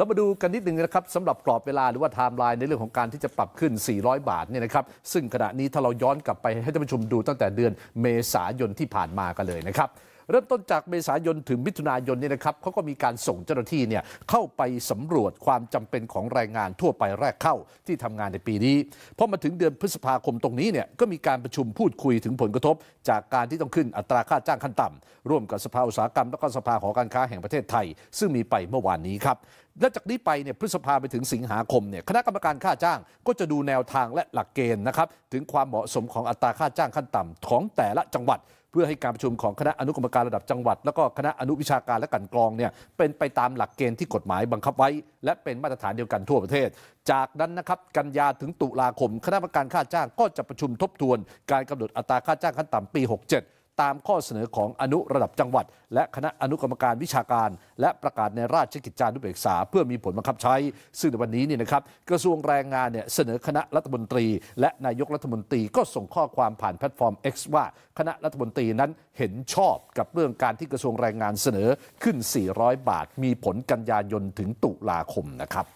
แล้วมาดูกันนิดหนึ่งนะครับสำหรับกรอบเวลาหรือว่าไทม์ไลน์ในเรื่องของการที่จะปรับขึ้น 400 บาทเนี่ยนะครับซึ่งขณะนี้ถ้าเราย้อนกลับไปให้ท่านผู้ชมดูตั้งแต่เดือนเมษายนที่ผ่านมากันเลยนะครับเริ่มต้นจากเมษายนถึงมิถุนายนนี่นะครับเขาก็มีการส่งเจ้าหน้าที่เนี่ยเข้าไปสำรวจความจำเป็นของแรงงานทั่วไปแรกเข้าที่ทำงานในปีนี้พอมาถึงเดือนพฤษภาคมตรงนี้เนี่ยก็มีการประชุมพูดคุยถึงผลกระทบ จากการที่ต้องขึ้นอัตราค่าจ้างขั้นต่ำ ร่วมกับสภาอุตสาหกรรมและก็สภาหอการค้าแห่งประเทศไทย ซึ่งมีไปเมื่อวานนี้ครับและจากนี้ไปเนี่ยพฤษภาไปถึงสิงหาคมเนี่ยคณะกรรมการค่าจ้างก็จะดูแนวทางและหลักเกณฑ์นะครับถึงความเหมาะสมของอัตราค่าจ้างขั้นต่ำของแต่ละจังหวัดเพื่อให้การประชุมของคณะอนุกรรมการระดับจังหวัด แล้วก็คณะอนุวิชาการและกันกรองเนี่ยเป็นไปตามหลักเกณฑ์ที่กฎหมายบังคับไว้ และเป็นมาตรฐานเดียวกันทั่วประเทศ จากนั้นนะครับ กันยาถึงตุลาคม คณะกรรมการค่าจ้างก็จะประชุมทบทวน การกำหนดอัตราค่าจ้างขั้นต่ำปี 67ตามข้อเสนอของอนุระดับจังหวัด และคณะอนุกรรมการวิชาการ และประกาศในราชกิจจานุเบกษา เพื่อมีผลบังคับใช้ซึ่งในวันนี้เนี่ยนะครับกระทรวงแรงงานเนี่ยเสนอคณะรัฐมนตรี และนายกรัฐมนตรีก็ส่งข้อความผ่านแพลตฟอร์ม X ว่าคณะรัฐมนตรีนั้นเห็นชอบกับเรื่องการที่กระทรวงแรงงานเสนอขึ้น 400 บาทมีผลกันยายนถึงตุลาคมนะครับ